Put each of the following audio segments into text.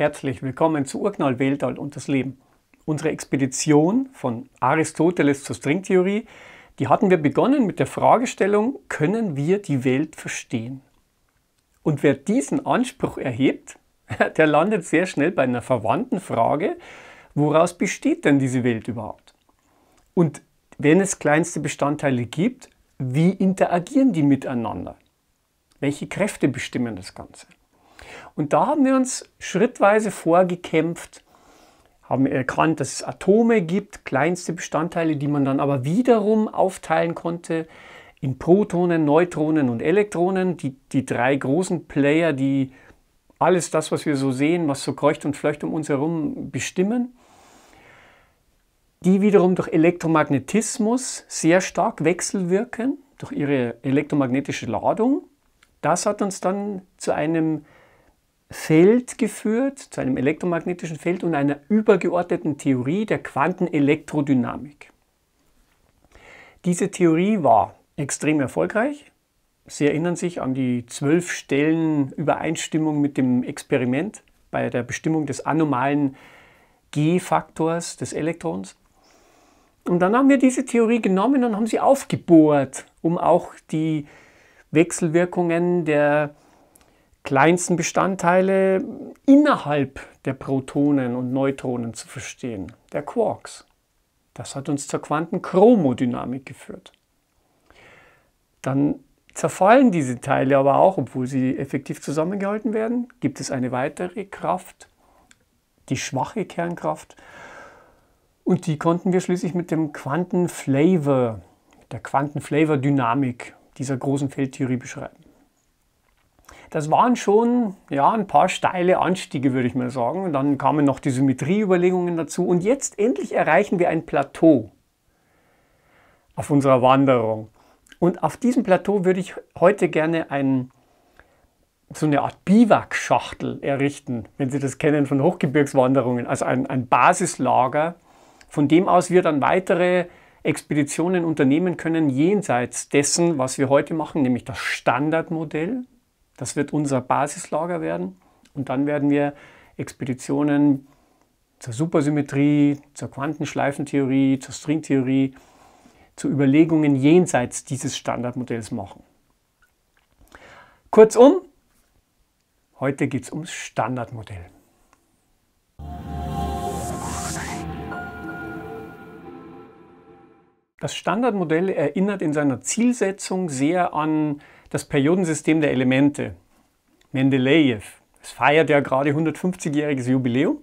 Herzlich willkommen zu Urknall Weltall und das Leben. Unsere Expedition von Aristoteles zur Stringtheorie, die hatten wir begonnen mit der Fragestellung, können wir die Welt verstehen? Und wer diesen Anspruch erhebt, der landet sehr schnell bei einer verwandten Frage, woraus besteht denn diese Welt überhaupt? Und wenn es kleinste Bestandteile gibt, wie interagieren die miteinander? Welche Kräfte bestimmen das Ganze? Und da haben wir uns schrittweise vorgekämpft, haben erkannt, dass es Atome gibt, kleinste Bestandteile, die man dann aber wiederum aufteilen konnte in Protonen, Neutronen und Elektronen, die, die drei großen Player, die alles das, was wir so sehen, was so kreucht und fleucht um uns herum bestimmen, die wiederum durch Elektromagnetismus sehr stark wechselwirken, durch ihre elektromagnetische Ladung. Das hat uns dann zu einem Feld geführt, zu einem elektromagnetischen Feld und einer übergeordneten Theorie der Quantenelektrodynamik. Diese Theorie war extrem erfolgreich. Sie erinnern sich an die zwölf Stellen Übereinstimmung mit dem Experiment bei der Bestimmung des anomalen G-Faktors des Elektrons. Und dann haben wir diese Theorie genommen und haben sie aufgebohrt, um auch die Wechselwirkungen der kleinsten Bestandteile innerhalb der Protonen und Neutronen zu verstehen, der Quarks. Das hat uns zur Quantenchromodynamik geführt. Dann zerfallen diese Teile aber auch, obwohl sie effektiv zusammengehalten werden. Gibt es eine weitere Kraft, die schwache Kernkraft. Und die konnten wir schließlich mit dem Quantenflavor, der Quantenflavor-Dynamik dieser großen Feldtheorie beschreiben. Das waren schon ja, ein paar steile Anstiege, würde ich mal sagen. dann kamen noch die Symmetrieüberlegungen dazu. Und jetzt endlich erreichen wir ein Plateau auf unserer Wanderung. Und auf diesem Plateau würde ich heute gerne ein, so eine Art Biwakschachtel errichten, wenn Sie das kennen von Hochgebirgswanderungen, also ein, ein Basislager, von dem aus wir dann weitere Expeditionen unternehmen können, jenseits dessen, was wir heute machen, nämlich das Standardmodell. Das wird unser Basislager werden und dann werden wir Expeditionen zur Supersymmetrie, zur Quantenschleifentheorie, zur Stringtheorie, zu Überlegungen jenseits dieses Standardmodells machen. Kurzum, heute geht es ums Standardmodell. Das Standardmodell erinnert in seiner Zielsetzung sehr an das Periodensystem der Elemente, Mendeleev. Es feiert ja gerade 150-jähriges Jubiläum.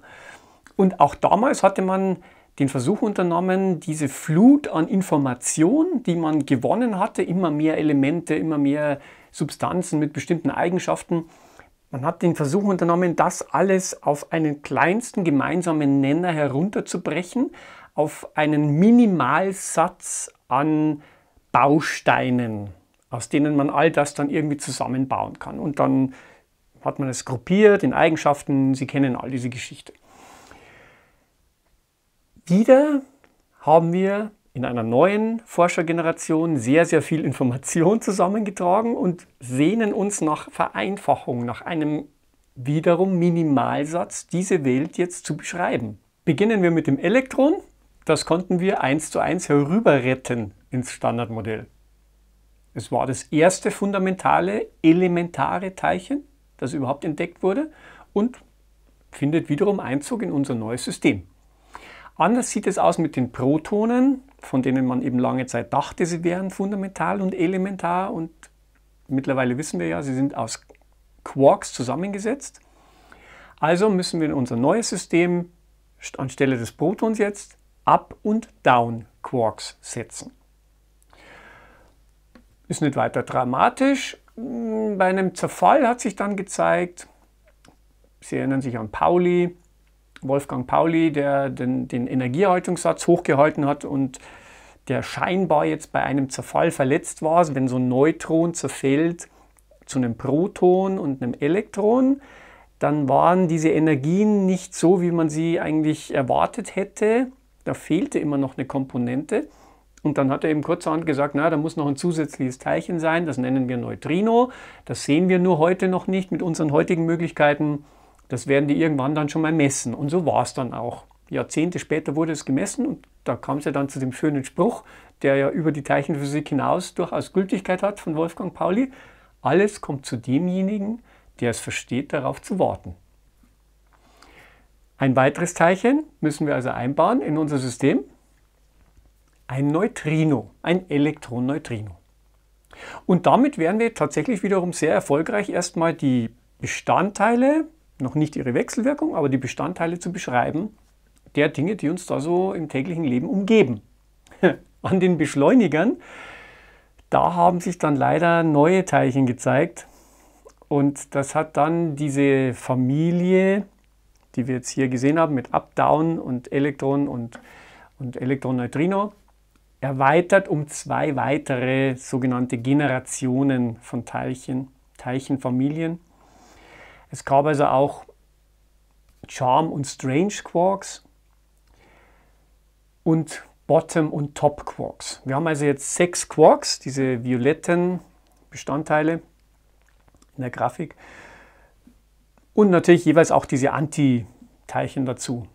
Und auch damals hatte man den Versuch unternommen, diese Flut an Informationen, die man gewonnen hatte, immer mehr Elemente, immer mehr Substanzen mit bestimmten Eigenschaften, man hat den Versuch unternommen, das alles auf einen kleinsten gemeinsamen Nenner herunterzubrechen, auf einen Minimalsatz an Bausteinen aus denen man all das dann irgendwie zusammenbauen kann. Und dann hat man es gruppiert in Eigenschaften, Sie kennen all diese Geschichte. Wieder haben wir in einer neuen Forschergeneration sehr, sehr viel Information zusammengetragen und sehnen uns nach Vereinfachung, nach einem wiederum Minimalsatz, diese Welt jetzt zu beschreiben. Beginnen wir mit dem Elektron. Das konnten wir eins zu eins herüberretten ins Standardmodell. Es war das erste fundamentale, elementare Teilchen, das überhaupt entdeckt wurde und findet wiederum Einzug in unser neues System. Anders sieht es aus mit den Protonen, von denen man eben lange Zeit dachte, sie wären fundamental und elementar und mittlerweile wissen wir ja, sie sind aus Quarks zusammengesetzt. Also müssen wir in unser neues System anstelle des Protons jetzt Up- und Down-Quarks setzen. Ist nicht weiter dramatisch. Mm, bei einem Zerfall hat sich dann gezeigt, Sie erinnern sich an Pauli, Wolfgang Pauli, der den, den Energiehaltungssatz hochgehalten hat und der scheinbar jetzt bei einem Zerfall verletzt war, wenn so ein Neutron zerfällt zu einem Proton und einem Elektron, dann waren diese Energien nicht so, wie man sie eigentlich erwartet hätte. Da fehlte immer noch eine Komponente. Und dann hat er eben kurzerhand gesagt, na, da muss noch ein zusätzliches Teilchen sein, das nennen wir Neutrino. Das sehen wir nur heute noch nicht mit unseren heutigen Möglichkeiten. Das werden die irgendwann dann schon mal messen. Und so war es dann auch. Jahrzehnte später wurde es gemessen und da kam es ja dann zu dem schönen Spruch, der ja über die Teilchenphysik hinaus durchaus Gültigkeit hat von Wolfgang Pauli. Alles kommt zu demjenigen, der es versteht, darauf zu warten. Ein weiteres Teilchen müssen wir also einbauen in unser System ein Neutrino, ein Elektronneutrino. Und damit wären wir tatsächlich wiederum sehr erfolgreich, erstmal die Bestandteile, noch nicht ihre Wechselwirkung, aber die Bestandteile zu beschreiben, der Dinge, die uns da so im täglichen Leben umgeben. An den Beschleunigern, da haben sich dann leider neue Teilchen gezeigt. Und das hat dann diese Familie, die wir jetzt hier gesehen haben, mit Up, Down und Elektron und, und Elektron-Neutrino, erweitert um zwei weitere sogenannte Generationen von Teilchen, Teilchenfamilien. Es gab also auch Charm- und Strange-Quarks und Bottom- und Top-Quarks. Wir haben also jetzt sechs Quarks, diese violetten Bestandteile in der Grafik und natürlich jeweils auch diese Anti-Teilchen dazu.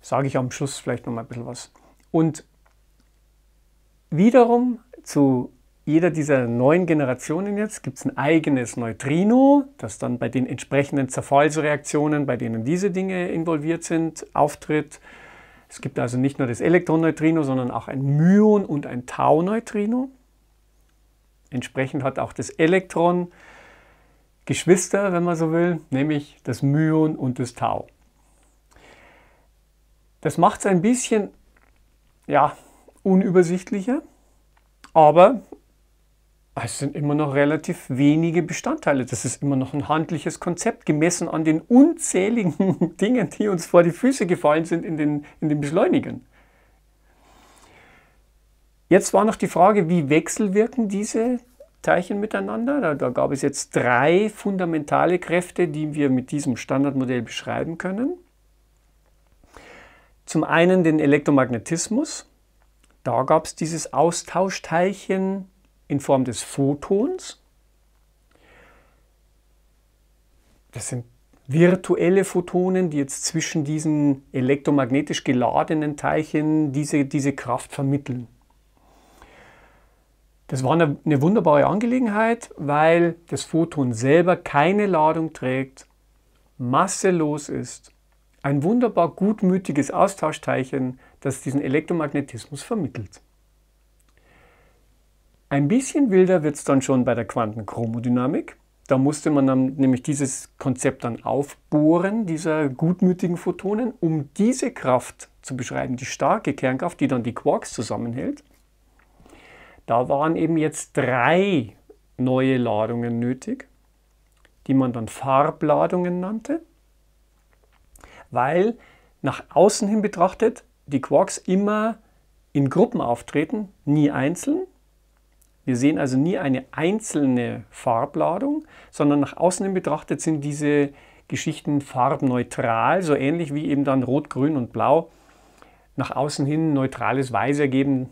Sage ich am Schluss vielleicht noch mal ein bisschen was. Und Wiederum zu jeder dieser neuen Generationen jetzt gibt es ein eigenes Neutrino, das dann bei den entsprechenden Zerfallsreaktionen, bei denen diese Dinge involviert sind, auftritt. Es gibt also nicht nur das Elektronneutrino, sondern auch ein Myon und ein Tau-Neutrino. Entsprechend hat auch das Elektron Geschwister, wenn man so will, nämlich das Myon und das Tau. Das macht es ein bisschen, ja, unübersichtlicher, aber es sind immer noch relativ wenige Bestandteile. Das ist immer noch ein handliches Konzept, gemessen an den unzähligen Dingen, die uns vor die Füße gefallen sind in den, in den Beschleunigern. Jetzt war noch die Frage, wie wechselwirken diese Teilchen miteinander? Da, da gab es jetzt drei fundamentale Kräfte, die wir mit diesem Standardmodell beschreiben können. Zum einen den Elektromagnetismus, da gab es dieses Austauschteilchen in Form des Photons. Das sind virtuelle Photonen, die jetzt zwischen diesen elektromagnetisch geladenen Teilchen diese, diese Kraft vermitteln. Das war eine, eine, wunderbare Angelegenheit, weil das Photon selber keine Ladung trägt, masselos ist, ein wunderbar gutmütiges Austauschteilchen, das diesen Elektromagnetismus vermittelt. Ein bisschen wilder wird es dann schon bei der Quantenchromodynamik. Da musste man dann nämlich dieses Konzept dann aufbohren, dieser gutmütigen Photonen, um diese Kraft zu beschreiben, die starke Kernkraft, die dann die Quarks zusammenhält. Da waren eben jetzt drei neue Ladungen nötig, die man dann Farbladungen nannte, weil nach außen hin betrachtet die Quarks immer in Gruppen auftreten, nie einzeln. Wir sehen also nie eine einzelne Farbladung, sondern nach außen hin betrachtet sind diese Geschichten farbneutral, so ähnlich wie eben dann Rot, Grün und Blau nach außen hin neutrales Weiß ergeben.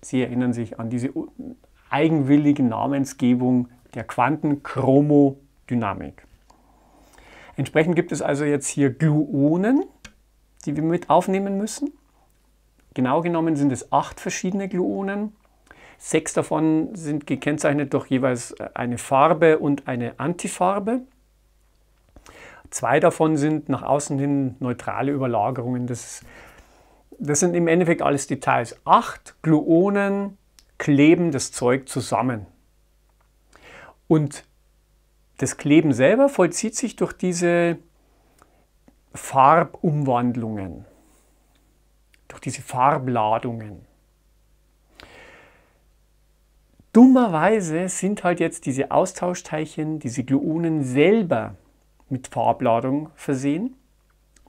Sie erinnern sich an diese eigenwillige Namensgebung der Quantenchromodynamik. Entsprechend gibt es also jetzt hier Gluonen, die wir mit aufnehmen müssen. Genau genommen sind es acht verschiedene Gluonen. Sechs davon sind gekennzeichnet durch jeweils äh, eine Farbe und eine Antifarbe. Zwei davon sind nach außen hin neutrale Überlagerungen. Das, das sind im Endeffekt alles Details. Acht Gluonen kleben das Zeug zusammen. Und das Kleben selber vollzieht sich durch diese Farbumwandlungen, durch diese Farbladungen. Dummerweise sind halt jetzt diese Austauschteilchen, diese Gluonen selber mit Farbladung versehen.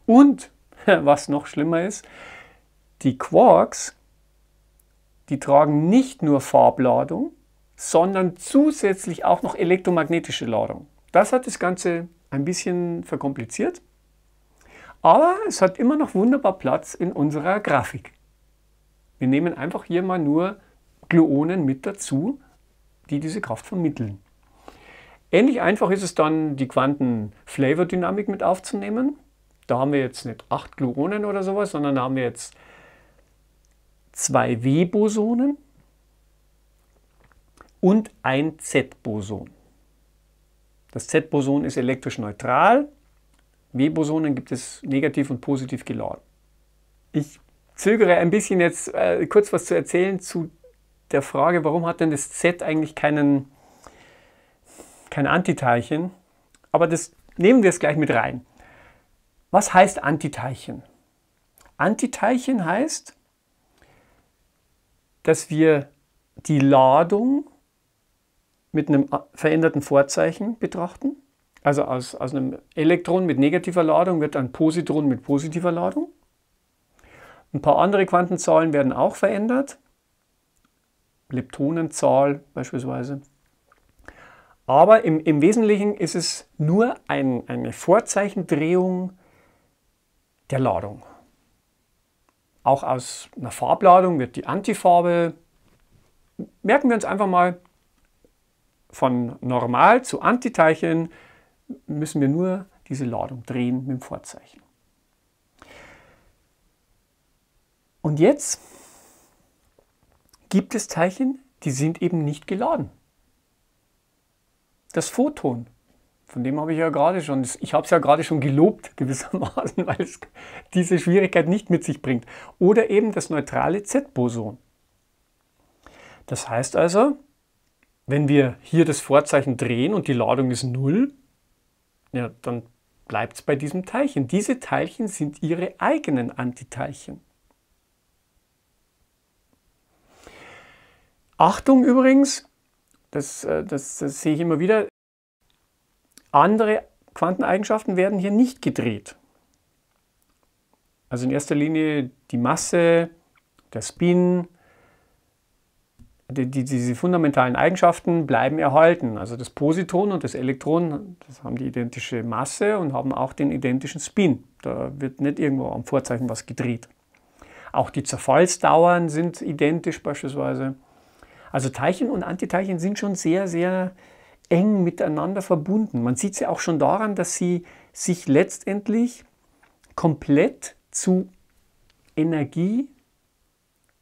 Und, was noch schlimmer ist, die Quarks, die tragen nicht nur Farbladung, sondern zusätzlich auch noch elektromagnetische Ladung. Das hat das Ganze ein bisschen verkompliziert. Aber es hat immer noch wunderbar Platz in unserer Grafik. Wir nehmen einfach hier mal nur Gluonen mit dazu, die diese Kraft vermitteln. Ähnlich einfach ist es dann, die Quanten-Flavor-Dynamik mit aufzunehmen. Da haben wir jetzt nicht acht Gluonen oder sowas, sondern da haben wir jetzt zwei W-Bosonen und ein Z-Boson. Das Z-Boson ist elektrisch neutral, W-Bosonen gibt es negativ und positiv geladen. Ich zögere ein bisschen jetzt äh, kurz was zu erzählen zu der Frage, warum hat denn das Z eigentlich keinen, kein Antiteilchen? Aber das nehmen wir es gleich mit rein. Was heißt Antiteilchen? Antiteilchen heißt, dass wir die Ladung mit einem äh, veränderten Vorzeichen betrachten also aus, aus einem Elektron mit negativer Ladung wird ein Positron mit positiver Ladung. Ein paar andere Quantenzahlen werden auch verändert. Leptonenzahl beispielsweise. Aber im, im Wesentlichen ist es nur ein, eine Vorzeichendrehung der Ladung. Auch aus einer Farbladung wird die Antifarbe, merken wir uns einfach mal, von normal zu Antiteilchen müssen wir nur diese Ladung drehen mit dem Vorzeichen. Und jetzt gibt es Teilchen, die sind eben nicht geladen. Das Photon, von dem habe ich ja gerade schon, ich habe es ja gerade schon gelobt gewissermaßen, weil es diese Schwierigkeit nicht mit sich bringt. Oder eben das neutrale Z-Boson. Das heißt also, wenn wir hier das Vorzeichen drehen und die Ladung ist 0, ja, dann bleibt es bei diesem Teilchen. Diese Teilchen sind ihre eigenen Antiteilchen. Achtung übrigens, das, äh, das, das sehe ich immer wieder, andere Quanteneigenschaften werden hier nicht gedreht. Also in erster Linie die Masse, der Spin, die, die, diese fundamentalen Eigenschaften bleiben erhalten. Also das Positron und das Elektron, das haben die identische Masse und haben auch den identischen Spin. Da wird nicht irgendwo am Vorzeichen was gedreht. Auch die Zerfallsdauern sind identisch beispielsweise. Also Teilchen und Antiteilchen sind schon sehr, sehr eng miteinander verbunden. Man sieht es ja auch schon daran, dass sie sich letztendlich komplett zu Energie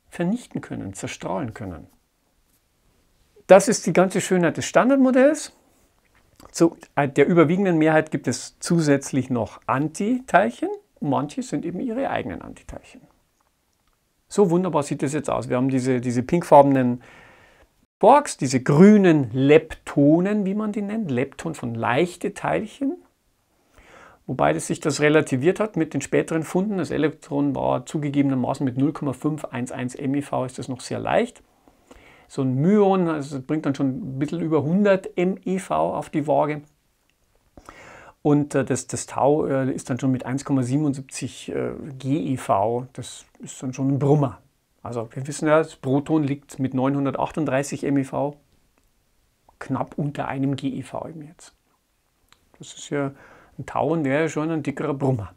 vernichten können, zerstrahlen können. Das ist die ganze Schönheit des Standardmodells. Zu äh, der überwiegenden Mehrheit gibt es zusätzlich noch Antiteilchen. Manche sind eben ihre eigenen Antiteilchen. So wunderbar sieht das jetzt aus. Wir haben diese, diese pinkfarbenen Borgs, diese grünen Leptonen, wie man die nennt. Lepton von leichte Teilchen. Wobei das sich das relativiert hat mit den späteren Funden. Das Elektron war zugegebenermaßen mit 0,511 MeV ist das noch sehr leicht so ein Myon, also das bringt dann schon ein bisschen über 100 MeV auf die Waage. Und äh, das, das Tau äh, ist dann schon mit 1,77 äh, GeV, das ist dann schon ein Brummer. Also wir wissen ja, das Proton liegt mit 938 MeV knapp unter einem GeV eben jetzt. Das ist ja, ein Tauern wäre ja schon ein dickerer Brummer.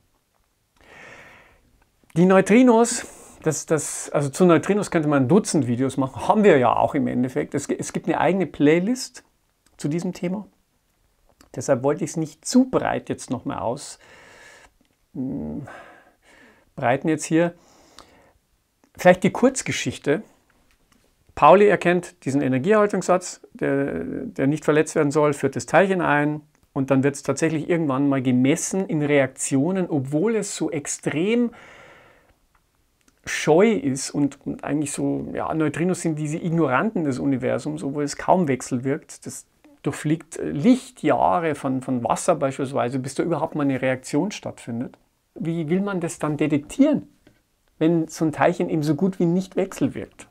Die Neutrinos dass das, also zu Neutrinos könnte man ein Dutzend Videos machen, haben wir ja auch im Endeffekt. Es, es gibt eine eigene Playlist zu diesem Thema. Deshalb wollte ich es nicht zu breit jetzt nochmal ausbreiten mm, jetzt hier. Vielleicht die Kurzgeschichte. Pauli erkennt diesen Energieerhaltungssatz, der, der nicht verletzt werden soll, führt das Teilchen ein und dann wird es tatsächlich irgendwann mal gemessen in Reaktionen, obwohl es so extrem äh, scheu ist und, und eigentlich so, ja, Neutrinos sind diese Ignoranten des Universums, obwohl es kaum Wechsel wirkt. Das durchfliegt äh, Lichtjahre von, von Wasser beispielsweise, bis da überhaupt mal eine Reaktion stattfindet. Wie will man das dann detektieren, wenn so ein Teilchen eben so gut wie nicht Wechsel wirkt?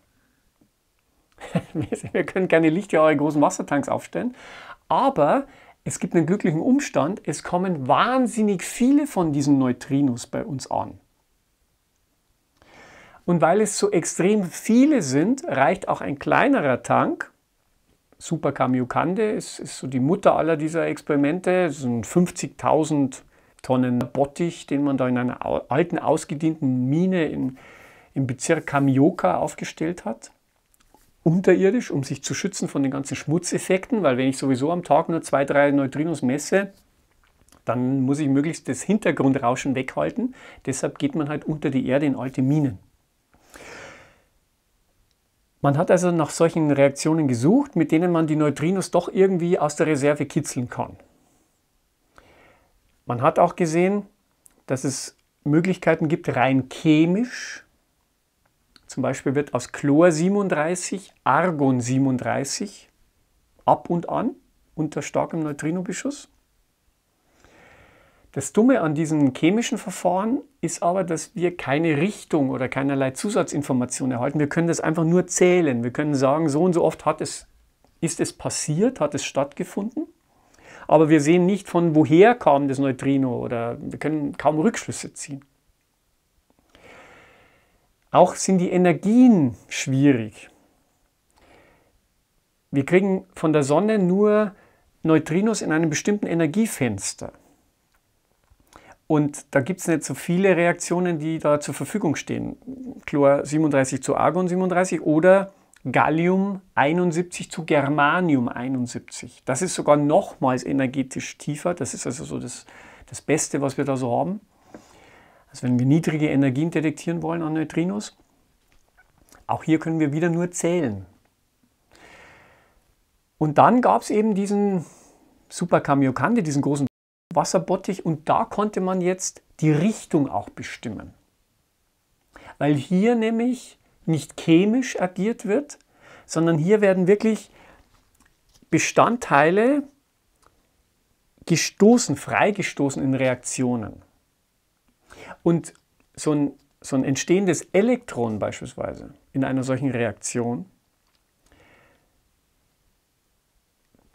Wir können keine Lichtjahre großen Wassertanks aufstellen, aber es gibt einen glücklichen Umstand, es kommen wahnsinnig viele von diesen Neutrinos bei uns an. Und weil es so extrem viele sind, reicht auch ein kleinerer Tank. Super Kamiokande ist, ist so die Mutter aller dieser Experimente. Es sind 50.000 Tonnen Bottich, den man da in einer alten, ausgedienten Mine in, im Bezirk Kamioka aufgestellt hat. Unterirdisch, um sich zu schützen von den ganzen Schmutzeffekten, weil wenn ich sowieso am Tag nur zwei, drei Neutrinos messe, dann muss ich möglichst das Hintergrundrauschen weghalten. Deshalb geht man halt unter die Erde in alte Minen. Man hat also nach solchen Reaktionen gesucht, mit denen man die Neutrinos doch irgendwie aus der Reserve kitzeln kann. Man hat auch gesehen, dass es Möglichkeiten gibt, rein chemisch. Zum Beispiel wird aus Chlor 37 Argon 37 ab und an unter starkem Neutrinobeschuss. Das Dumme an diesem chemischen Verfahren ist aber, dass wir keine Richtung oder keinerlei Zusatzinformation erhalten. Wir können das einfach nur zählen. Wir können sagen, so und so oft hat es, ist es passiert, hat es stattgefunden. Aber wir sehen nicht, von woher kam das Neutrino oder wir können kaum Rückschlüsse ziehen. Auch sind die Energien schwierig. Wir kriegen von der Sonne nur Neutrinos in einem bestimmten Energiefenster. Und da gibt es nicht so viele Reaktionen, die da zur Verfügung stehen. Chlor 37 zu Argon 37 oder Gallium 71 zu Germanium 71. Das ist sogar nochmals energetisch tiefer. Das ist also so das, das Beste, was wir da so haben. Also wenn wir niedrige Energien detektieren wollen an Neutrinos, auch hier können wir wieder nur zählen. Und dann gab es eben diesen Super Kamiokande, diesen großen Wasserbottich und da konnte man jetzt die Richtung auch bestimmen. Weil hier nämlich nicht chemisch agiert wird, sondern hier werden wirklich Bestandteile gestoßen, freigestoßen in Reaktionen. Und so ein, so ein entstehendes Elektron beispielsweise in einer solchen Reaktion,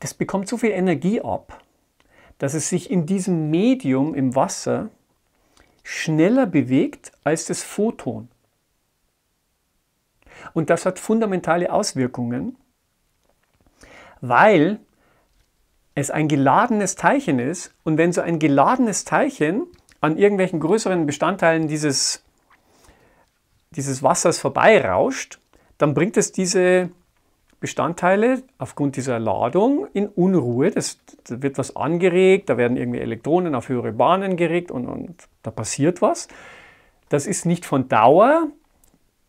das bekommt so viel Energie ab, dass es sich in diesem Medium im Wasser schneller bewegt als das Photon. Und das hat fundamentale Auswirkungen, weil es ein geladenes Teilchen ist und wenn so ein geladenes Teilchen an irgendwelchen größeren Bestandteilen dieses, dieses Wassers vorbeirauscht, dann bringt es diese Bestandteile aufgrund dieser Ladung in Unruhe. Das, da wird was angeregt, da werden irgendwie Elektronen auf höhere Bahnen geregt und, und da passiert was. Das ist nicht von Dauer.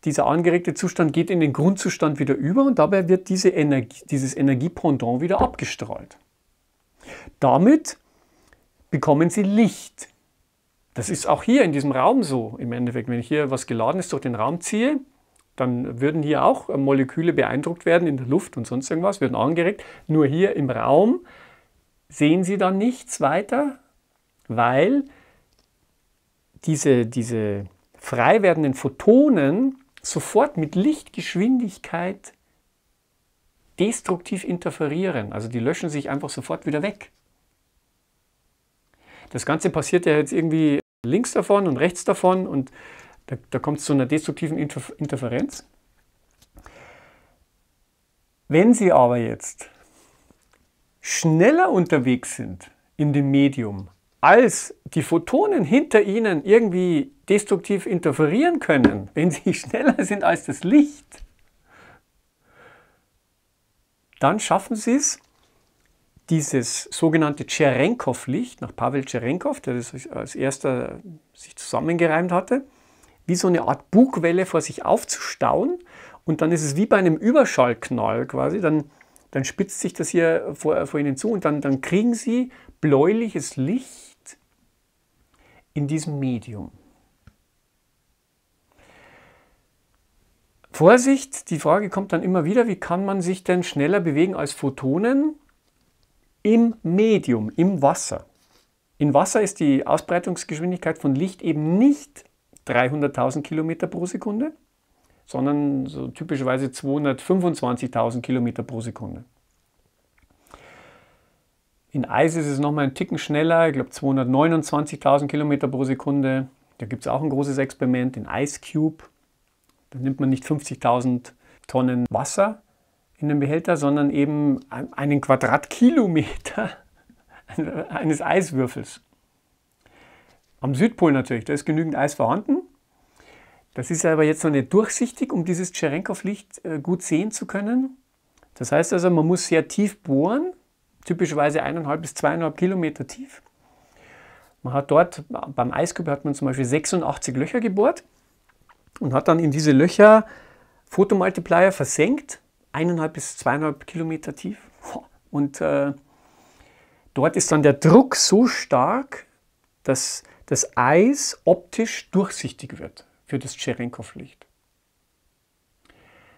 Dieser angeregte Zustand geht in den Grundzustand wieder über und dabei wird diese Energie, dieses Energiependant wieder abgestrahlt. Damit bekommen Sie Licht. Das ist auch hier in diesem Raum so. Im Endeffekt, wenn ich hier was geladen ist durch den Raum ziehe, dann würden hier auch Moleküle beeindruckt werden in der Luft und sonst irgendwas, würden angeregt. Nur hier im Raum sehen Sie dann nichts weiter, weil diese, diese frei werdenden Photonen sofort mit Lichtgeschwindigkeit destruktiv interferieren. Also die löschen sich einfach sofort wieder weg. Das Ganze passiert ja jetzt irgendwie links davon und rechts davon und da, da kommt es zu einer destruktiven Inter Interferenz. Wenn Sie aber jetzt schneller unterwegs sind in dem Medium, als die Photonen hinter Ihnen irgendwie destruktiv interferieren können, wenn Sie schneller sind als das Licht, dann schaffen Sie es, dieses sogenannte Cherenkov-Licht nach Pavel Cherenkov, der das als erster sich zusammengereimt hatte, wie so eine Art Bugwelle vor sich aufzustauen. Und dann ist es wie bei einem Überschallknall quasi. Dann, dann spitzt sich das hier vor, vor ihnen zu und dann, dann kriegen sie bläuliches Licht in diesem Medium. Vorsicht, die Frage kommt dann immer wieder, wie kann man sich denn schneller bewegen als Photonen im Medium, im Wasser? In Wasser ist die Ausbreitungsgeschwindigkeit von Licht eben nicht 300.000 Kilometer pro Sekunde, sondern so typischerweise 225.000 Kilometer pro Sekunde. In Eis ist es nochmal einen Ticken schneller, ich glaube 229.000 Kilometer pro Sekunde. Da gibt es auch ein großes Experiment, den Ice Cube. Da nimmt man nicht 50.000 Tonnen Wasser in den Behälter, sondern eben einen Quadratkilometer eines Eiswürfels. Am Südpol natürlich, da ist genügend Eis vorhanden. Das ist aber jetzt noch nicht durchsichtig, um dieses Tscherenkow-Licht äh, gut sehen zu können. Das heißt also, man muss sehr tief bohren, typischerweise 1,5 bis 2,5 Kilometer tief. Man hat dort beim Eiskuppe hat man zum Beispiel 86 Löcher gebohrt und hat dann in diese Löcher Fotomultiplier versenkt, 1,5 bis 2,5 Kilometer tief. Und äh, dort ist dann der Druck so stark, dass das Eis optisch durchsichtig wird für das Cherenkov-Licht.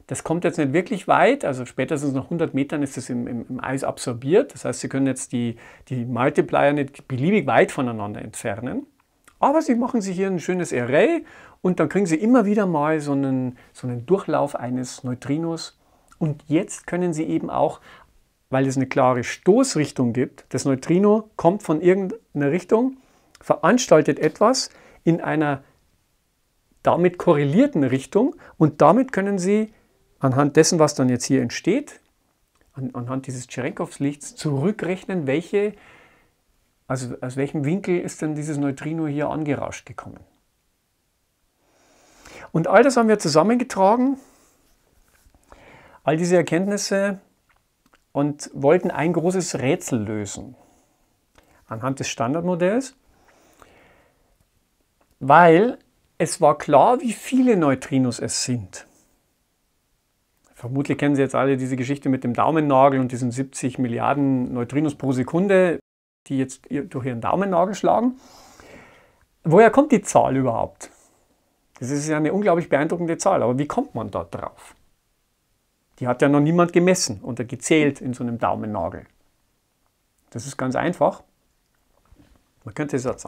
Das kommt jetzt nicht wirklich weit, also spätestens nach 100 Metern ist es im, im, im, Eis absorbiert. Das heißt, Sie können jetzt die, die Multiplier nicht beliebig weit voneinander entfernen. Aber Sie machen sich hier ein schönes Array und dann kriegen Sie immer wieder mal so einen, so einen Durchlauf eines Neutrinos. Und jetzt können Sie eben auch, weil es eine klare Stoßrichtung gibt, das Neutrino kommt von irgendeiner Richtung veranstaltet etwas in einer damit korrelierten Richtung und damit können Sie anhand dessen, was dann jetzt hier entsteht, an, anhand dieses tscherenkovs lichts zurückrechnen, welche, also aus welchem Winkel ist denn dieses Neutrino hier angerauscht gekommen. Und all das haben wir zusammengetragen, all diese Erkenntnisse und wollten ein großes Rätsel lösen anhand des Standardmodells weil es war klar, wie viele Neutrinos es sind. Vermutlich kennen Sie jetzt alle diese Geschichte mit dem Daumennagel und diesen 70 Milliarden Neutrinos pro Sekunde, die jetzt durch Ihren Daumennagel schlagen. Woher kommt die Zahl überhaupt? Das ist ja eine unglaublich beeindruckende Zahl, aber wie kommt man da drauf? Die hat ja noch niemand gemessen oder gezählt in so einem Daumennagel. Das ist ganz einfach. Man könnte es jetzt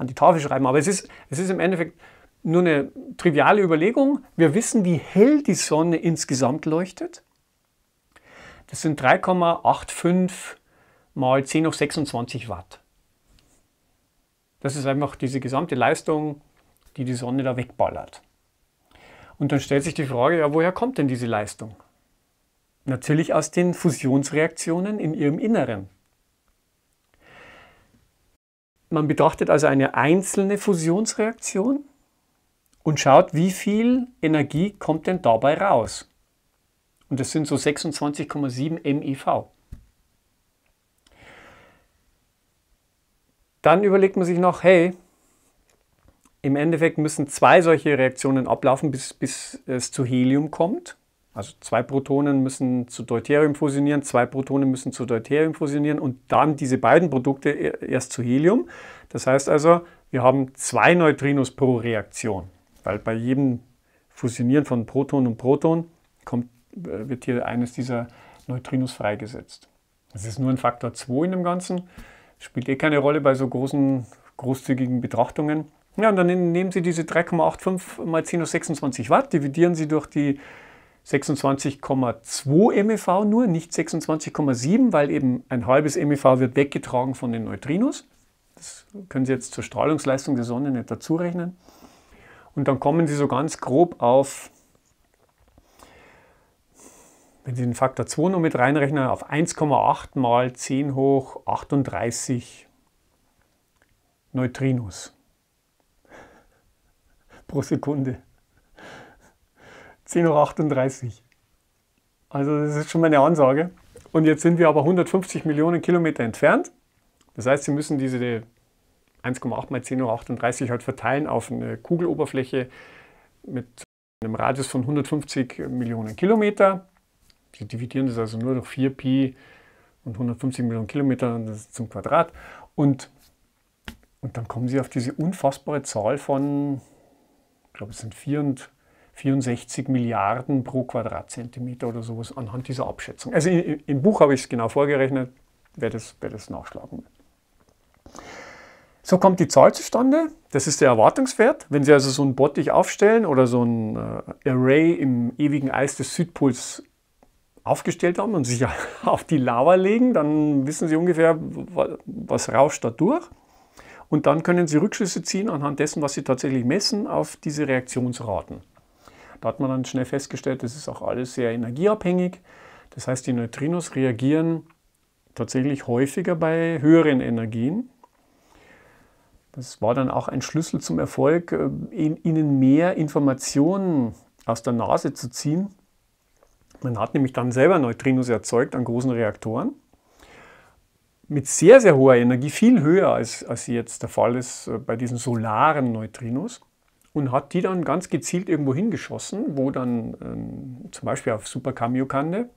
an die Tafel schreiben. Aber es ist, es ist im Endeffekt nur eine triviale Überlegung. Wir wissen, wie hell die Sonne insgesamt leuchtet. Das sind 3,85 mal 10 hoch 26 Watt. Das ist einfach diese gesamte Leistung, die die Sonne da wegballert. Und dann stellt sich die Frage, ja, woher kommt denn diese Leistung? Natürlich aus den Fusionsreaktionen in ihrem Inneren. Man betrachtet also eine einzelne Fusionsreaktion und schaut, wie viel Energie kommt denn dabei raus. Und das sind so 26,7 MeV. Dann überlegt man sich noch, hey, im Endeffekt müssen zwei solche Reaktionen ablaufen, bis, bis es zu Helium kommt. Also zwei Protonen müssen zu Deuterium fusionieren, zwei Protonen müssen zu Deuterium fusionieren und dann diese beiden Produkte e-, erst zu Helium. Das heißt also, wir haben zwei Neutrinos pro Reaktion, weil bei jedem Fusionieren von Proton und Proton kommt, äh, wird hier eines dieser Neutrinos freigesetzt. Das ist nur ein Faktor 2 in dem Ganzen, spielt eh keine Rolle bei so großen, großzügigen Betrachtungen. Ja, und dann nehmen Sie diese 3,85 mal 10 hoch 26 Watt, dividieren Sie durch die 26,2 MeV nur, nicht 26,7, weil eben ein halbes MeV wird weggetragen von den Neutrinos. Das können Sie jetzt zur Strahlungsleistung der Sonne nicht dazu rechnen. Und dann kommen Sie so ganz grob auf, wenn Sie den Faktor 2 noch mit reinrechnen, auf 1,8 mal 10 hoch 38 Neutrinos pro Sekunde. 10.38 Uhr. Also das ist schon meine Ansage. Und jetzt sind wir aber 150 Millionen Kilometer entfernt. Das heißt, Sie müssen diese 1,8 mal 10.38 Uhr halt verteilen auf eine Kugeloberfläche mit einem Radius von 150 Millionen Kilometer. Sie dividieren das also nur durch 4pi und 150 Millionen Kilometer zum Quadrat. Und, und dann kommen Sie auf diese unfassbare Zahl von, ich glaube, es sind 4 und... 64 Milliarden pro Quadratzentimeter oder sowas anhand dieser Abschätzung. Also im Buch habe ich es genau vorgerechnet, wer das, wer das nachschlagen will. So kommt die Zahl zustande. Das ist der Erwartungswert. Wenn Sie also so einen Bottich aufstellen oder so ein äh, Array im ewigen Eis des Südpols aufgestellt haben und sich auf die Lava legen, dann wissen Sie ungefähr, was rauscht da durch. Und dann können Sie Rückschlüsse ziehen anhand dessen, was Sie tatsächlich messen, auf diese Reaktionsraten. Da hat man dann schnell festgestellt, das ist auch alles sehr energieabhängig. Das heißt, die Neutrinos reagieren tatsächlich häufiger bei höheren Energien. Das war dann auch ein Schlüssel zum Erfolg, äh, ihnen mehr Informationen aus der Nase zu ziehen. Man hat nämlich dann selber Neutrinos erzeugt an großen Reaktoren mit sehr, sehr hoher Energie, viel höher als, als jetzt der Fall ist äh, bei diesen solaren Neutrinos und hat die dann ganz gezielt irgendwo hingeschossen, wo dann ähm, zum Beispiel auf Super Kamiokande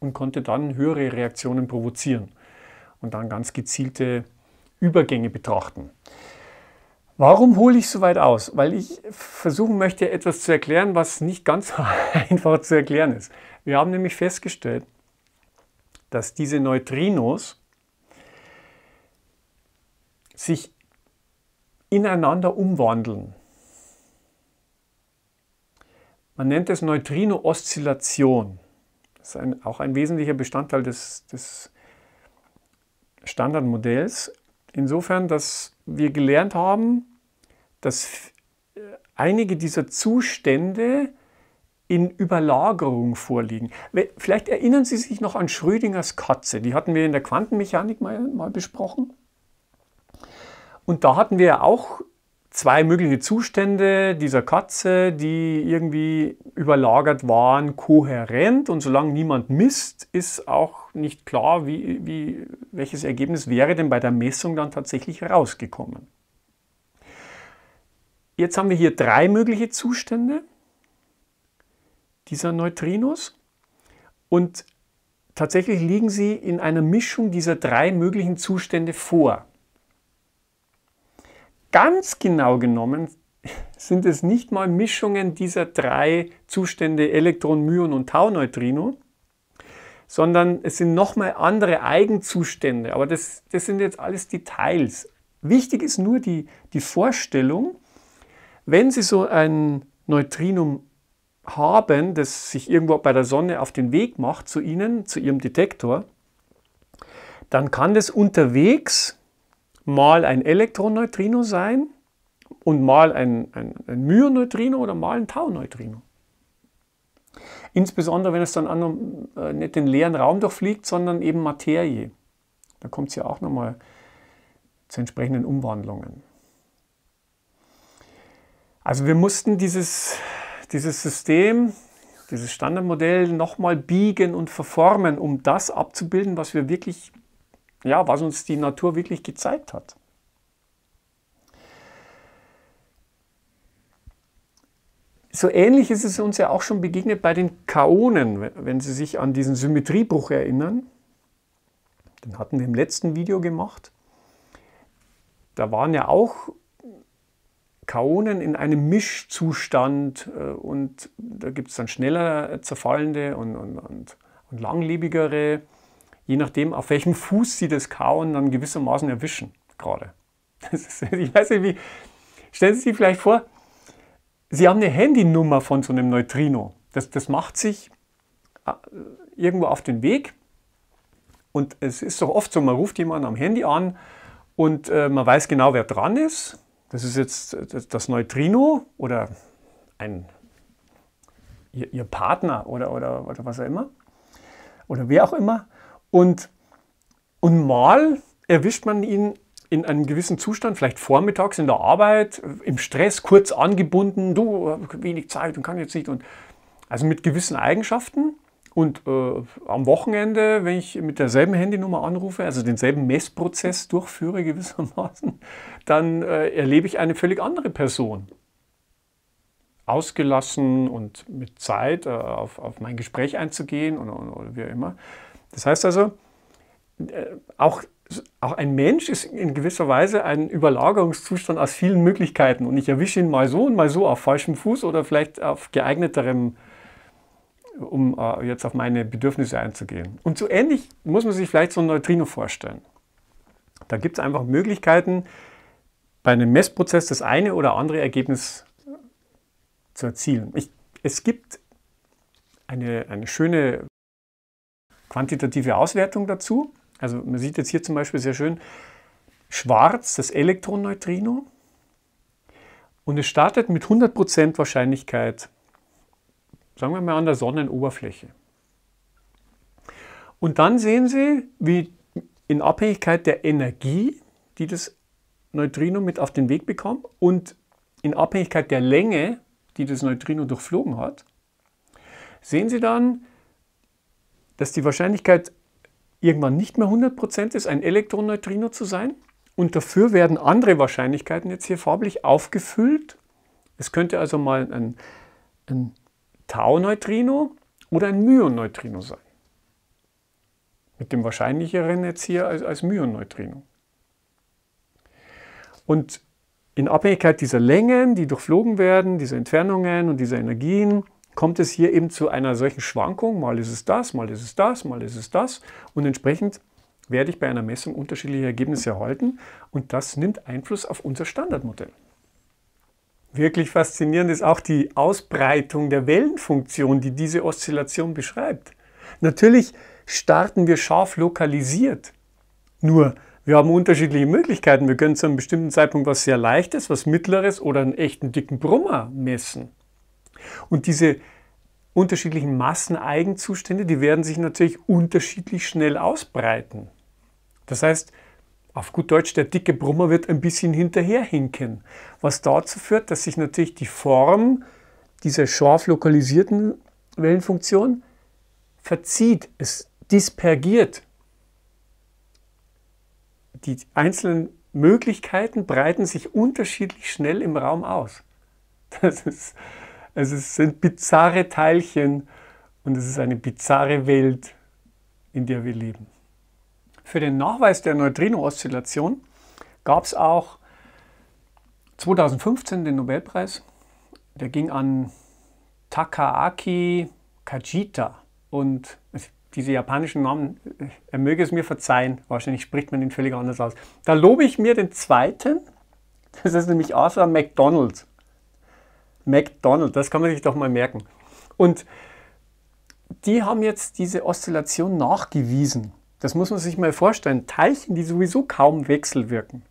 und konnte dann höhere Reaktionen provozieren und dann ganz gezielte Übergänge betrachten. Warum hole ich so weit aus? Weil ich versuchen möchte, etwas zu erklären, was nicht ganz einfach zu erklären ist. Wir haben nämlich festgestellt, dass diese Neutrinos sich ineinander umwandeln. Man nennt es Neutrino-Oszillation. Das ist ein, auch ein wesentlicher Bestandteil des, des Standardmodells. Insofern, dass wir gelernt haben, dass äh, einige dieser Zustände in Überlagerung vorliegen. Vielleicht erinnern Sie sich noch an Schrödingers Katze, die hatten wir in der Quantenmechanik mal, mal besprochen. Und da hatten wir ja auch zwei mögliche Zustände dieser Katze, die irgendwie überlagert waren, kohärent. Und solange niemand misst, ist auch nicht klar, wie, wie, welches Ergebnis wäre denn bei der Messung dann tatsächlich rausgekommen. Jetzt haben wir hier drei mögliche Zustände dieser Neutrinos. Und tatsächlich liegen sie in einer Mischung dieser drei möglichen Zustände vor ganz genau genommen sind es nicht mal Mischungen dieser drei Zustände Elektron, Myon und Tau-Neutrino, sondern es sind nochmal andere Eigenzustände. Aber das, das sind jetzt alles Details. Wichtig ist nur die, die Vorstellung, wenn Sie so ein Neutrinum haben, das sich irgendwo bei der Sonne auf den Weg macht zu Ihnen, zu Ihrem Detektor, dann kann das unterwegs mal ein Elektroneutrino sein und mal ein, ein, ein Myoneutrino oder mal ein Tau-Neutrino. Insbesondere, wenn es dann an, äh, nicht den leeren Raum durchfliegt, sondern eben Materie. Da kommt es ja auch nochmal zu entsprechenden Umwandlungen. Also wir mussten dieses, dieses System, dieses Standardmodell nochmal biegen und verformen, um das abzubilden, was wir wirklich ja, was uns die Natur wirklich gezeigt hat. So ähnlich ist es uns ja auch schon begegnet bei den Kaonen, wenn Sie sich an diesen Symmetriebruch erinnern. Den hatten wir im letzten Video gemacht. Da waren ja auch Kaonen in einem Mischzustand äh, und da gibt es dann schneller zerfallende und, und, und, und langlebigere je nachdem, auf welchem Fuß sie das Kauen dann gewissermaßen erwischen gerade. ich weiß nicht, wie. Stellen Sie sich vielleicht vor, Sie haben eine Handynummer von so einem Neutrino. Das, das macht sich äh, irgendwo auf den Weg. Und es ist doch oft so, man ruft jemanden am Handy an und äh, man weiß genau, wer dran ist. Das ist jetzt äh, das Neutrino oder ein, ihr, ihr Partner oder, oder, oder was auch immer. Oder wer auch immer. Und, und mal erwischt man ihn in einem gewissen Zustand, vielleicht vormittags in der Arbeit, im Stress, kurz angebunden, du, wenig Zeit und kann jetzt nicht. Und also mit gewissen Eigenschaften. Und äh, am Wochenende, wenn ich mit derselben Handynummer anrufe, also denselben Messprozess durchführe gewissermaßen, dann äh, erlebe ich eine völlig andere Person. Ausgelassen und mit Zeit äh, auf, auf mein Gespräch einzugehen oder, oder, oder wie auch immer. Das heißt also, äh, auch, auch ein Mensch ist in gewisser Weise ein Überlagerungszustand aus vielen Möglichkeiten und ich erwische ihn mal so und mal so auf falschem Fuß oder vielleicht auf geeigneterem, um äh, jetzt auf meine Bedürfnisse einzugehen. Und so ähnlich muss man sich vielleicht so ein Neutrino vorstellen. Da gibt es einfach Möglichkeiten, bei einem Messprozess das eine oder andere Ergebnis zu erzielen. Ich, es gibt eine, eine schöne quantitative Auswertung dazu. Also man sieht jetzt hier zum Beispiel sehr schön schwarz das Elektronneutrino und es startet mit 100% Wahrscheinlichkeit, sagen wir mal an der Sonnenoberfläche. Und dann sehen Sie, wie in Abhängigkeit der Energie, die das Neutrino mit auf den Weg bekommt und in Abhängigkeit der Länge, die das Neutrino durchflogen hat, sehen Sie dann, dass die Wahrscheinlichkeit irgendwann nicht mehr 100% ist, ein Elektronneutrino zu sein. Und dafür werden andere Wahrscheinlichkeiten jetzt hier farblich aufgefüllt. Es könnte also mal ein, ein Tau-Neutrino oder ein Myon-Neutrino sein. Mit dem wahrscheinlicheren jetzt hier als, als Myon-Neutrino. Und in Abhängigkeit dieser Längen, die durchflogen werden, dieser Entfernungen und dieser Energien, kommt es hier eben zu einer solchen Schwankung. Mal ist es das, mal ist es das, mal ist es das. Und entsprechend werde ich bei einer Messung unterschiedliche Ergebnisse erhalten. Und das nimmt Einfluss auf unser Standardmodell. Wirklich faszinierend ist auch die Ausbreitung der Wellenfunktion, die diese Oszillation beschreibt. Natürlich starten wir scharf lokalisiert. Nur, wir haben unterschiedliche Möglichkeiten. Wir können zu einem bestimmten Zeitpunkt was sehr Leichtes, was Mittleres oder einen echten dicken Brummer messen. Und diese unterschiedlichen Masseneigenzustände, die werden sich natürlich unterschiedlich schnell ausbreiten. Das heißt, auf gut Deutsch, der dicke Brummer wird ein bisschen hinterherhinken, was dazu führt, dass sich natürlich die Form dieser scharf lokalisierten Wellenfunktion verzieht, es dispergiert. Die einzelnen Möglichkeiten breiten sich unterschiedlich schnell im Raum aus. Das ist also es sind bizarre Teilchen und es ist eine bizarre Welt, in der wir leben. Für den Nachweis der Neutrino-Oszillation gab es auch 2015 den Nobelpreis. Der ging an Takaaki Kajita. Und diese japanischen Namen, äh, er möge es mir verzeihen, wahrscheinlich spricht man ihn völlig anders aus. Da lobe ich mir den zweiten, das ist nämlich Arthur McDonald's. McDonald, das kann man sich doch mal merken. Und die haben jetzt diese Oszillation nachgewiesen. Das muss man sich mal vorstellen. Teilchen, die sowieso kaum wechselwirken,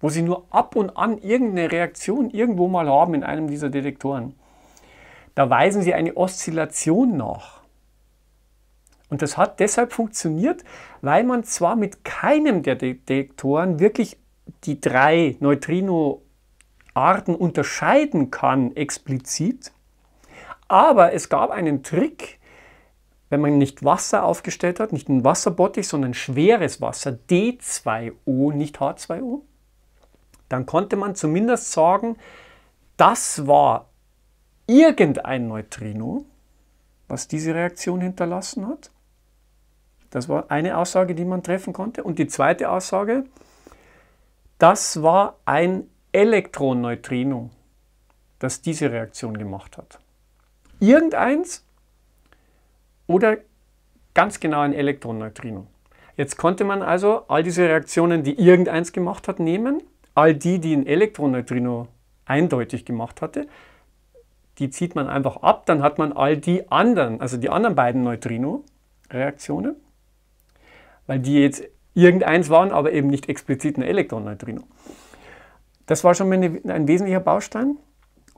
wo sie nur ab und an irgendeine Reaktion irgendwo mal haben in einem dieser Detektoren, da weisen sie eine Oszillation nach. Und das hat deshalb funktioniert, weil man zwar mit keinem der Detektoren wirklich die drei Neutrino Arten unterscheiden kann explizit. Aber es gab einen Trick, wenn man nicht Wasser aufgestellt hat, nicht ein Wasserbottich, sondern schweres Wasser, D2O, nicht H2O, dann konnte man zumindest sagen, das war irgendein Neutrino, was diese Reaktion hinterlassen hat. Das war eine Aussage, die man treffen konnte. Und die zweite Aussage, das war ein Elektron-Neutrino, das diese Reaktion gemacht hat. Irgendeins oder ganz genau ein Elektron-Neutrino. Jetzt konnte man also all diese Reaktionen, die irgendeins gemacht hat, nehmen, all die, die ein Elektron-Neutrino eindeutig gemacht hatte, die zieht man einfach ab, dann hat man all die anderen, also die anderen beiden Neutrino-Reaktionen, weil die jetzt irgendeins waren, aber eben nicht explizit ein Elektron-Neutrino. Das war schon eine, ein wesentlicher Baustein.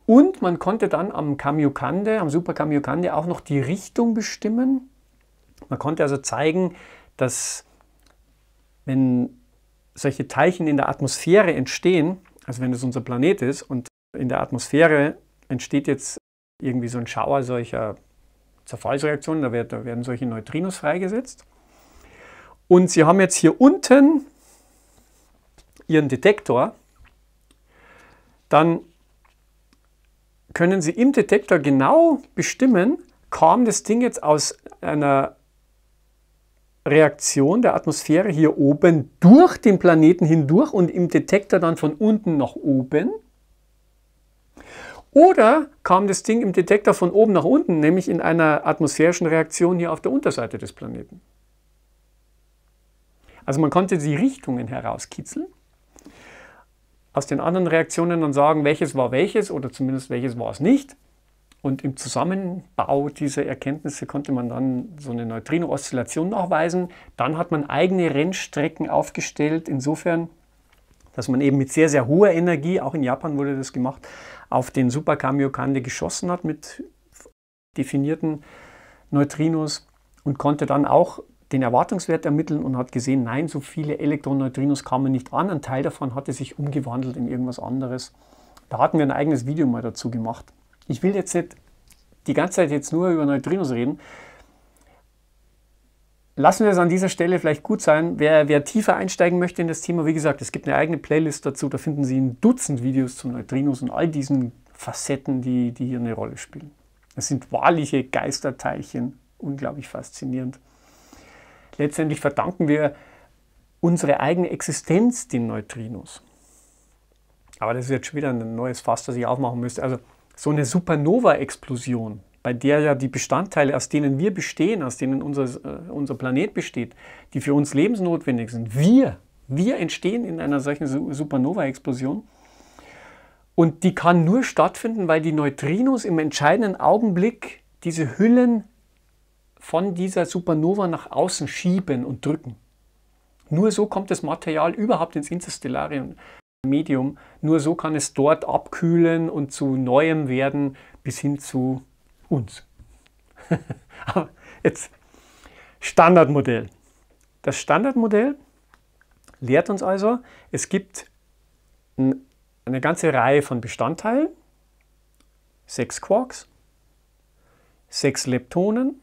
Und man konnte dann am Kamiokande, am Super Kamiokande auch noch die Richtung bestimmen. Man konnte also zeigen, dass wenn solche Teilchen in der Atmosphäre entstehen, also wenn es unser Planet ist und in der Atmosphäre entsteht jetzt irgendwie so ein Schauer solcher Zerfallsreaktionen, da, wird, da werden solche Neutrinos freigesetzt. Und Sie haben jetzt hier unten Ihren Detektor dann können Sie im Detektor genau bestimmen, kam das Ding jetzt aus einer Reaktion der Atmosphäre hier oben durch den Planeten hindurch und im Detektor dann von unten nach oben. Oder kam das Ding im Detektor von oben nach unten, nämlich in einer atmosphärischen Reaktion hier auf der Unterseite des Planeten. Also man konnte die Richtungen herauskitzeln aus den anderen Reaktionen dann sagen, welches war welches oder zumindest welches war es nicht. Und im Zusammenbau dieser Erkenntnisse konnte man dann so eine Neutrino-Oszillation nachweisen. Dann hat man eigene Rennstrecken aufgestellt, insofern, dass man eben mit sehr, sehr hoher Energie, auch in Japan wurde das gemacht, auf den Super Kamiokande geschossen hat mit definierten Neutrinos und konnte dann auch den Erwartungswert ermitteln und hat gesehen, nein, so viele Elektron-Neutrinos kamen nicht an. Ein Teil davon hatte sich umgewandelt in irgendwas anderes. Da hatten wir ein eigenes Video mal dazu gemacht. Ich will jetzt nicht die ganze Zeit jetzt nur über Neutrinos reden. Lassen wir es an dieser Stelle vielleicht gut sein. Wer, wer tiefer einsteigen möchte in das Thema, wie gesagt, es gibt eine eigene Playlist dazu. Da finden Sie ein Dutzend Videos zu Neutrinos und all diesen Facetten, die, die hier eine Rolle spielen. Es sind wahrliche Geisterteilchen. Unglaublich faszinierend. Letztendlich verdanken wir unsere eigene Existenz den Neutrinos. Aber das ist jetzt schon wieder ein neues Fass, das ich aufmachen müsste. Also so eine Supernova-Explosion, bei der ja die Bestandteile, aus denen wir bestehen, aus denen unser, äh, unser Planet besteht, die für uns lebensnotwendig sind, wir, wir entstehen in einer solchen Supernova-Explosion. Und die kann nur stattfinden, weil die Neutrinos im entscheidenden Augenblick diese Hüllen von dieser Supernova nach außen schieben und drücken. Nur so kommt das Material überhaupt ins interstellare Medium. Nur so kann es dort abkühlen und zu Neuem werden, bis hin zu uns. Aber jetzt Standardmodell. Das Standardmodell lehrt uns also, es gibt eine ganze Reihe von Bestandteilen, sechs Quarks, sechs Leptonen,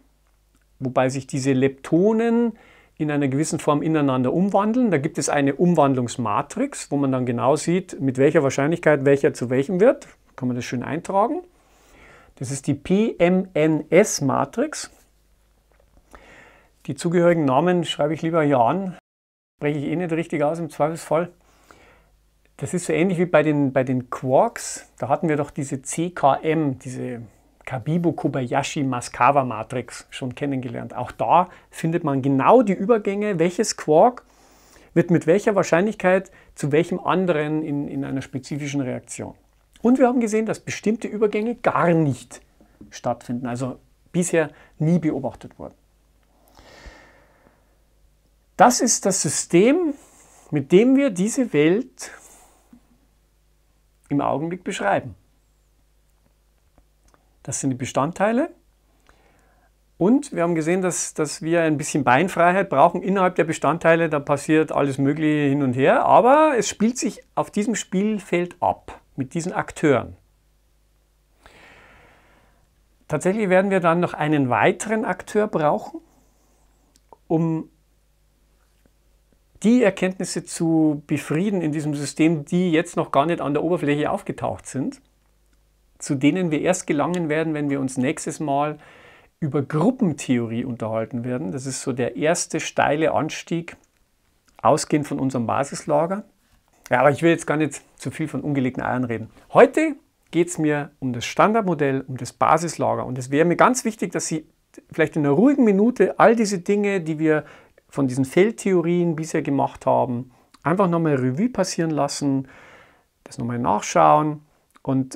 wobei sich diese Leptonen in einer gewissen Form ineinander umwandeln. Da gibt es eine Umwandlungsmatrix, wo man dann genau sieht, mit welcher Wahrscheinlichkeit welcher zu welchem wird. Da kann man das schön eintragen. Das ist die PMNS-Matrix. Die zugehörigen Namen schreibe ich lieber hier an. Spreche ich eh nicht richtig aus im Zweifelsfall. Das ist so ähnlich wie bei den, bei den Quarks. Da hatten wir doch diese CKM, diese Kabibu kobayashi maskawa matrix schon kennengelernt. Auch da findet man genau die Übergänge, welches Quark wird mit welcher Wahrscheinlichkeit zu welchem anderen in, in einer spezifischen Reaktion. Und wir haben gesehen, dass bestimmte Übergänge gar nicht stattfinden, also bisher nie beobachtet wurden. Das ist das System, mit dem wir diese Welt im Augenblick beschreiben. Das sind die Bestandteile. Und wir haben gesehen, dass, dass wir ein bisschen Beinfreiheit brauchen innerhalb der Bestandteile. Da passiert alles Mögliche hin und her. Aber es spielt sich auf diesem Spielfeld ab mit diesen Akteuren. Tatsächlich werden wir dann noch einen weiteren Akteur brauchen, um die Erkenntnisse zu befrieden in diesem System, die jetzt noch gar nicht an der Oberfläche aufgetaucht sind zu denen wir erst gelangen werden, wenn wir uns nächstes Mal über Gruppentheorie unterhalten werden. Das ist so der erste steile Anstieg, ausgehend von unserem Basislager. Ja, aber ich will jetzt gar nicht zu viel von ungelegten Eiern reden. Heute geht es mir um das Standardmodell, um das Basislager. Und es wäre mir ganz wichtig, dass Sie vielleicht in einer ruhigen Minute all diese Dinge, die wir von diesen Feldtheorien bisher gemacht haben, einfach nochmal Revue passieren lassen, das nochmal nachschauen und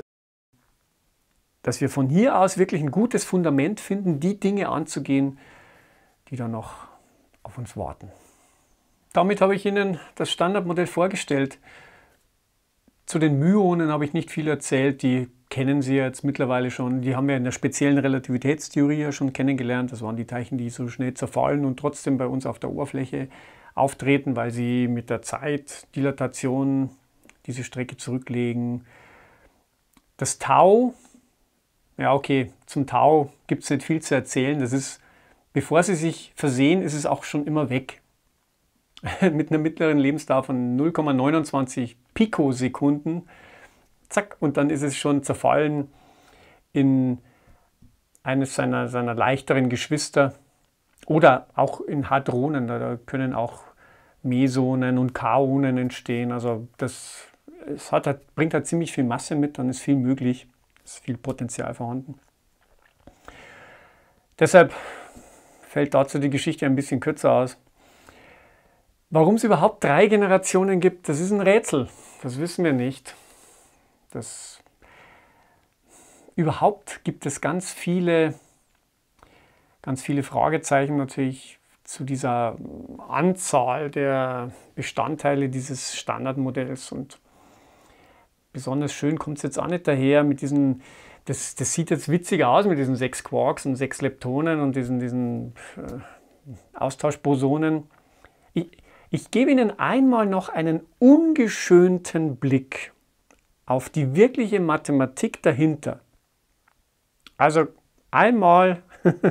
dass wir von hier aus wirklich ein gutes Fundament finden, die Dinge anzugehen, die da noch auf uns warten. Damit habe ich Ihnen das Standardmodell vorgestellt. Zu den Myonen habe ich nicht viel erzählt, die kennen Sie jetzt mittlerweile schon. Die haben wir in der speziellen Relativitätstheorie ja schon kennengelernt. Das waren die Teilchen, die so schnell zerfallen und trotzdem bei uns auf der Oberfläche auftreten, weil sie mit der Zeitdilatation diese Strecke zurücklegen. Das Tau ja, okay, zum Tau gibt es nicht viel zu erzählen. Das ist, bevor sie sich versehen, ist es auch schon immer weg. Mit einer mittleren Lebensdauer von 0,29 Pikosekunden, zack, und dann ist es schon zerfallen in eines seiner, seiner leichteren Geschwister oder auch in Hadronen. Da können auch Mesonen und Kaonen entstehen. Also das, das hat, bringt halt ziemlich viel Masse mit, dann ist viel möglich ist viel Potenzial vorhanden. Deshalb fällt dazu die Geschichte ein bisschen kürzer aus. Warum es überhaupt drei Generationen gibt, das ist ein Rätsel. Das wissen wir nicht. Das überhaupt gibt es ganz viele, ganz viele Fragezeichen natürlich zu dieser Anzahl der Bestandteile dieses Standardmodells und besonders schön kommt es jetzt auch nicht daher mit diesen, das, das sieht jetzt witzig aus mit diesen sechs Quarks und sechs Leptonen und diesen, diesen äh, Austauschbosonen. Ich, ich gebe Ihnen einmal noch einen ungeschönten Blick auf die wirkliche Mathematik dahinter. Also einmal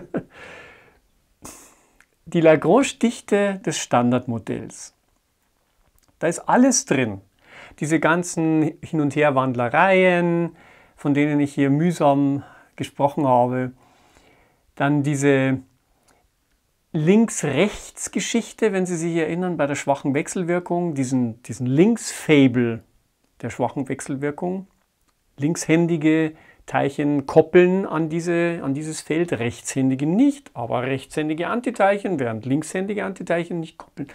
die Lagrange-Dichte des Standardmodells. Da ist alles drin diese ganzen Hin- und Herwandlereien, von denen ich hier mühsam gesprochen habe, dann diese Links-Rechts-Geschichte, wenn Sie sich erinnern, bei der schwachen Wechselwirkung, diesen, diesen Links-Fable der schwachen Wechselwirkung. Linkshändige Teilchen koppeln an, diese, an dieses Feld, rechtshändige nicht, aber rechtshändige Antiteilchen, während linkshändige Antiteilchen nicht koppeln.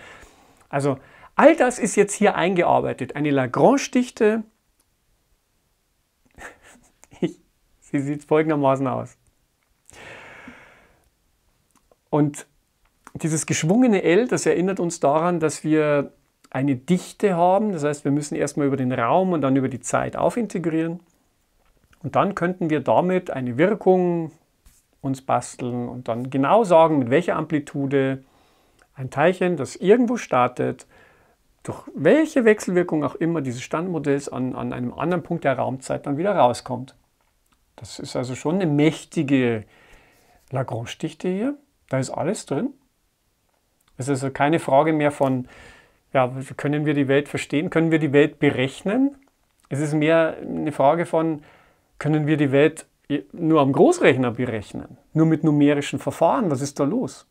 Also All das ist jetzt hier eingearbeitet. Eine Lagrange-Dichte, sie sieht folgendermaßen aus. Und dieses geschwungene L, das erinnert uns daran, dass wir eine Dichte haben. Das heißt, wir müssen erstmal über den Raum und dann über die Zeit aufintegrieren. Und dann könnten wir damit eine Wirkung uns basteln und dann genau sagen, mit welcher Amplitude ein Teilchen, das irgendwo startet, durch welche Wechselwirkung auch immer dieses Standmodells an, an einem anderen Punkt der Raumzeit dann wieder rauskommt. Das ist also schon eine mächtige Lagrange-Dichte hier. Da ist alles drin. Es ist also keine Frage mehr von, ja, können wir die Welt verstehen, können wir die Welt berechnen? Es ist mehr eine Frage von, können wir die Welt nur am Großrechner berechnen? Nur mit numerischen Verfahren? Was ist da los?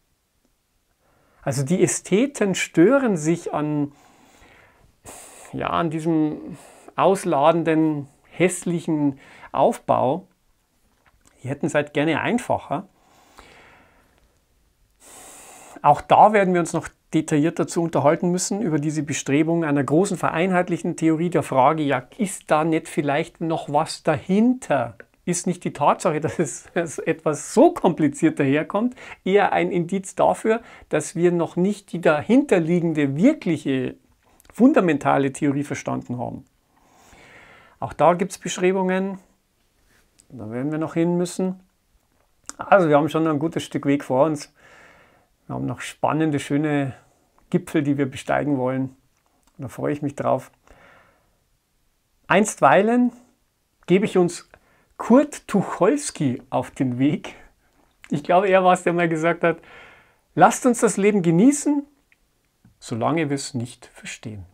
Also die Ästheten stören sich an, ja, an diesem ausladenden, hässlichen Aufbau. Die hätten es halt gerne einfacher. Auch da werden wir uns noch detailliert dazu unterhalten müssen, über diese Bestrebung einer großen vereinheitlichen Theorie der Frage, ja, ist da nicht vielleicht noch was dahinter? Ist nicht die Tatsache, dass es dass etwas so kompliziert daherkommt, eher ein Indiz dafür, dass wir noch nicht die dahinterliegende wirkliche fundamentale Theorie verstanden haben. Auch da gibt es Beschreibungen, da werden wir noch hin müssen. Also wir haben schon ein gutes Stück Weg vor uns. Wir haben noch spannende, schöne Gipfel, die wir besteigen wollen. Da freue ich mich drauf. Einstweilen gebe ich uns Kurt Tucholsky auf den Weg. Ich glaube, er war es, der mal gesagt hat, lasst uns das Leben genießen solange wir es nicht verstehen.